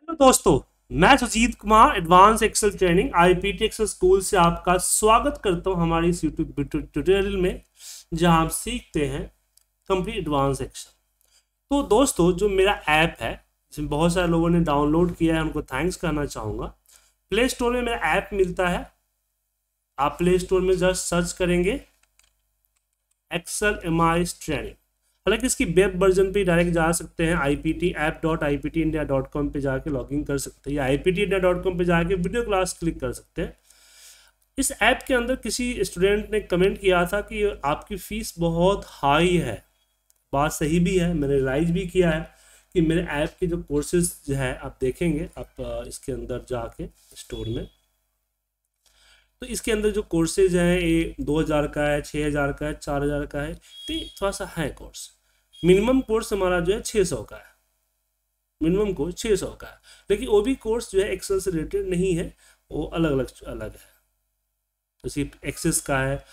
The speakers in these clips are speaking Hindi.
हेलो दोस्तों मैं Sujeet Kumar advance excel training IPT excel school से आपका स्वागत करता हूं हमारे इस यूट्यूब ट्यूटोरियल में जहां आप सीखते हैं कंप्लीट एडवांस एक्सेल तो दोस्तों जो मेरा ऐप है जिसमें बहुत सारे लोगों ने डाउनलोड किया है उनको थैंक्स करना चाहूँगा प्ले स्टोर में मेरा ऐप मिलता है आप प्ले स्टोर में जस्ट सर्च करेंगे एक्सल एम ट्रेनिंग हालांकि इसकी वेब वर्जन पे डायरेक्ट जा सकते हैं I P T app dot I P T India dot com पर जाके लॉग इन कर सकते हैं या I P T India dot com पर जाके वीडियो क्लास क्लिक कर सकते हैं इस ऐप के अंदर किसी स्टूडेंट ने कमेंट किया था कि आपकी फ़ीस बहुत हाई है बात सही भी है मैंने रिलाइज भी किया है कि मेरे ऐप के जो कोर्सेज जो है आप देखेंगे आप इसके अंदर जाके स्टोर में तो इसके अंदर जो कोर्सेज हैं ये दो हज़ार का है छः हज़ार का है चार हज़ार का है तो थोड़ा सा है कोर्स मिनिमम कोर्स हमारा जो है छः सौ का है मिनिमम कोर्स छः सौ का है लेकिन वो भी कोर्स जो है एक्सेल से रिलेटेड नहीं है वो अलग अलग अलग है जैसे तो एक्सेस का है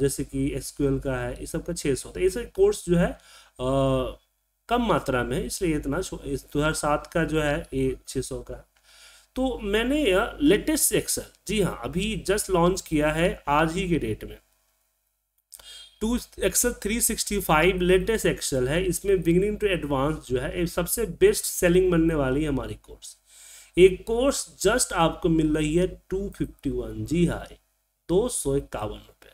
जैसे कि एसक्यूएल का है ये सब का छः सौ तो ऐसे कोर्स जो है आ, कम मात्रा में है इसलिए इतना दो हज़ार सात का जो है ये छः सौ का तो मैंने लेटेस्ट एक्सेल जी हाँ अभी जस्ट लॉन्च किया है आज ही के डेट में to excel three sixty five latest excel है इसमें बिगनिंग टू एडवांस जो है सबसे बेस्ट सेलिंग बनने वाली है हमारी कोर्स एक कोर्स जस्ट आपको मिल रही है टू फिफ्टी वन जी हाँ दो सौ इक्यावन रुपये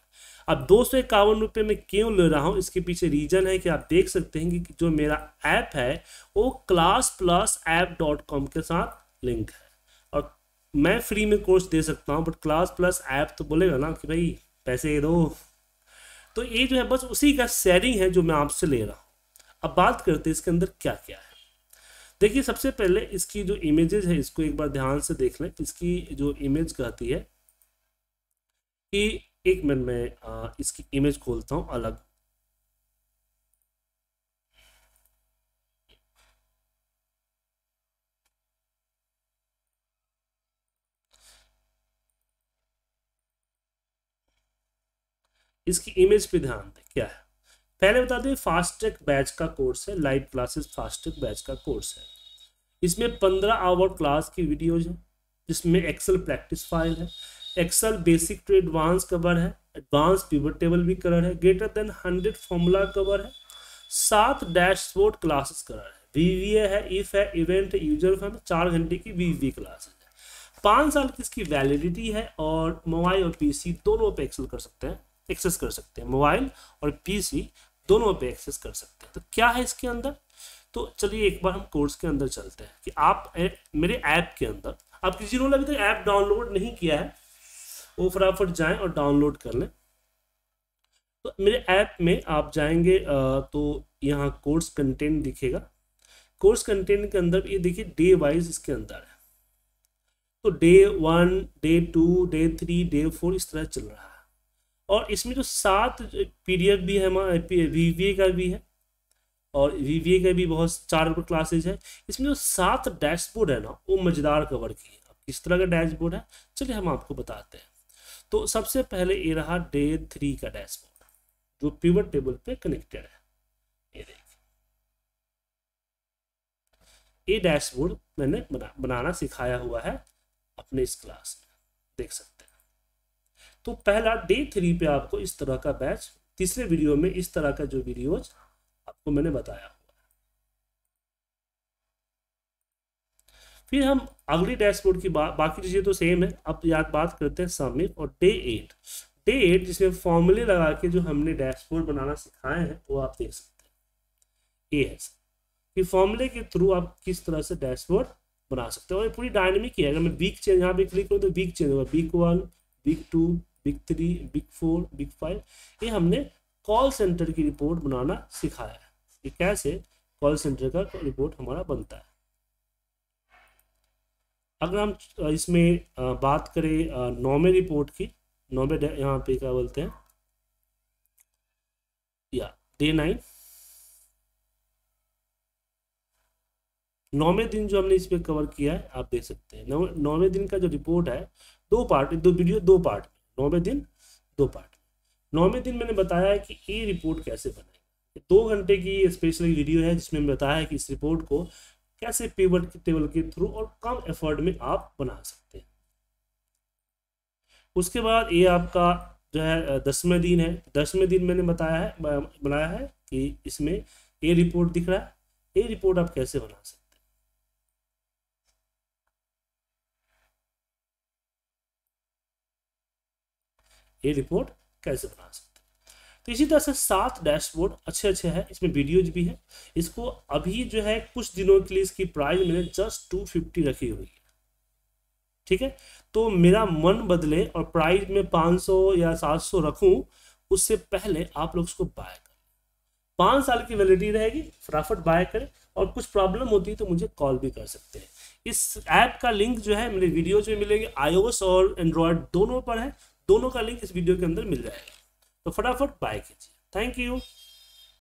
अब दो सौ इक्यावन रुपये में क्यों ले रहा हूँ इसके पीछे रीजन है कि आप देख सकते हैं कि जो मेरा ऐप है वो class plus app dot com के साथ लिंक है और मैं फ्री में कोर्स दे सकता हूँ बट क्लास प्लस ऐप तो बोलेगा ना कि भाई पैसे दो तो ये जो है बस उसी का शेयरिंग है जो मैं आपसे ले रहा हूँ अब बात करते हैं इसके अंदर क्या क्या है देखिए सबसे पहले इसकी जो इमेजेस है इसको एक बार ध्यान से देख लें इसकी जो इमेज कहती है कि एक मिनट में इसकी इमेज खोलता हूँ अलग इसकी इमेज पे ध्यान दें क्या है पहले बता दें फास्ट ट्रैक बैच का कोर्स है live classes fast track batch का कोर्स है इसमें पंद्रह आवर क्लास की वीडियोज हैं जिसमें एक्सेल प्रैक्टिस फाइल है excel basic to advance cover है एडवांस पीवर टेबल भी कलर है greater than hundred formula cover है सात डैशबोर्ड क्लासेस कवर है वीवीए है इफ है इवेंट यूजर फॉर्म चार घंटे की वीवी क्लासेस है पाँच साल की इसकी वैलिडिटी है और मोबाइल और पीसी दोनों पे एक्सेल कर सकते हैं एक्सेस कर सकते हैं मोबाइल और पीसी दोनों पे एक्सेस कर सकते हैं तो क्या है इसके अंदर तो चलिए एक बार हम कोर्स के अंदर चलते हैं कि आप ए, मेरे ऐप के अंदर आप किसी ने अभी तक तो ऐप डाउनलोड नहीं किया है वो फटाफट जाए और डाउनलोड कर लें तो मेरे ऐप में आप जाएंगे तो यहाँ कोर्स कंटेंट दिखेगा कोर्स कंटेंट के अंदर ये देखिए डे वाइज इसके अंदर है तो day one day two day three day four इस तरह चल रहा है और इसमें जो सात पीडीएफ भी है वीवीए का भी है और वीवीए का भी बहुत चार क्लासेज है इसमें जो सात डैशबोर्ड है ना वो मजेदार कवर किए हैं किस तरह का डैशबोर्ड है चलिए हम आपको बताते हैं तो सबसे पहले ये रहा डे थ्री का डैशबोर्ड जो पिवट टेबल पे कनेक्टेड है ये देखिए ये डैशबोर्ड मैंने बना, बनाना सिखाया हुआ है अपने इस क्लास में देख सकते तो पहला डे थ्री पे आपको इस तरह का बैच तीसरे वीडियो में इस तरह का जो वीडियोज आपको मैंने बताया फिर हम अगली डैशबोर्ड की बात बाकी चीज़ें तो सेम है अब याद बात करते हैं सबमिट और डे एट डे एट जिसमें फॉर्मूले लगा के जो हमने डैशबोर्ड बनाना सिखाए हैं वो आप देख सकते हैं ये है कि फॉर्मूले के थ्रू आप किस तरह से डैशबोर्ड बना सकते हो और ये पूरी डायनेमिक है अगर मैं वीक चेंज यहाँ पे क्लिक करूँ तो वीक चेंज होगा week one week two week three week four week five ये हमने कॉल सेंटर की रिपोर्ट बनाना सिखाया है कैसे कॉल सेंटर का रिपोर्ट हमारा बनता है अगर हम इसमें बात करें नौवे रिपोर्ट की नौवे यहाँ पे क्या बोलते हैं या डे नाइन नौवे दिन जो हमने इसमें कवर किया है आप देख सकते हैं नौवे दिन का जो रिपोर्ट है दो पार्ट दो वीडियो दो पार्ट नौवें दिन दो पार्ट नौवें दिन मैंने बताया है कि ई रिपोर्ट कैसे बनाएं दो घंटे की स्पेशल वीडियो है जिसमें बताया है कि इस रिपोर्ट को कैसे के टेबल के थ्रू और कम एफर्ट में आप बना सकते हैं उसके बाद ये आपका जो है दसवें दिन है दसवें दिन मैंने बताया है बनाया है कि इसमें ए रिपोर्ट दिख रहा है ए रिपोर्ट आप कैसे बना सकते ये रिपोर्ट कैसे बना सकते हैं तो इसी तरह से सात डैशबोर्ड अच्छे अच्छे हैं इसमें वीडियोज भी है इसको अभी जो है कुछ दिनों के लिए इसकी प्राइस मैंने जस्ट टू फिफ्टी रखी हुई है ठीक है तो मेरा मन बदले और प्राइस में पाँच सौ या सात सौ रखूँ उससे पहले आप लोग उसको बाय करें पाँच साल की वैलिडिटी रहेगी फटाफट बाय करें और कुछ प्रॉब्लम होती है तो मुझे कॉल भी कर सकते हैं इस ऐप का लिंक जो है मेरे वीडियोज में मिलेगी आईओएस और एंड्रॉयड दोनों पर है दोनों का लिंक इस वीडियो के अंदर मिल जाएगा तो फटाफट बाय कीजिए थैंक यू